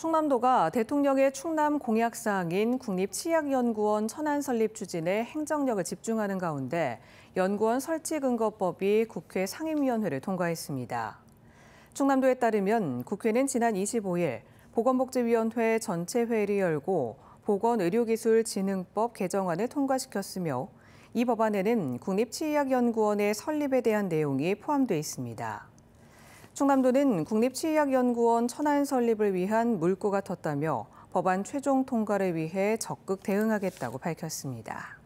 충남도가 대통령의 충남 공약사항인 국립치약연구원 천안 설립 추진에 행정력을 집중하는 가운데 연구원 설치 근거법이 국회 상임위원회를 통과했습니다. 충남도에 따르면 국회는 지난 25일 보건복지위원회 전체 회의를 열고 보건의료기술진흥법 개정안을 통과시켰으며 이 법안에는 국립치약연구원의 설립에 대한 내용이 포함돼 있습니다. 충남도는 국립치의학연구원 천안 설립을 위한 물꼬가 텄다며 법안 최종 통과를 위해 적극 대응하겠다고 밝혔습니다.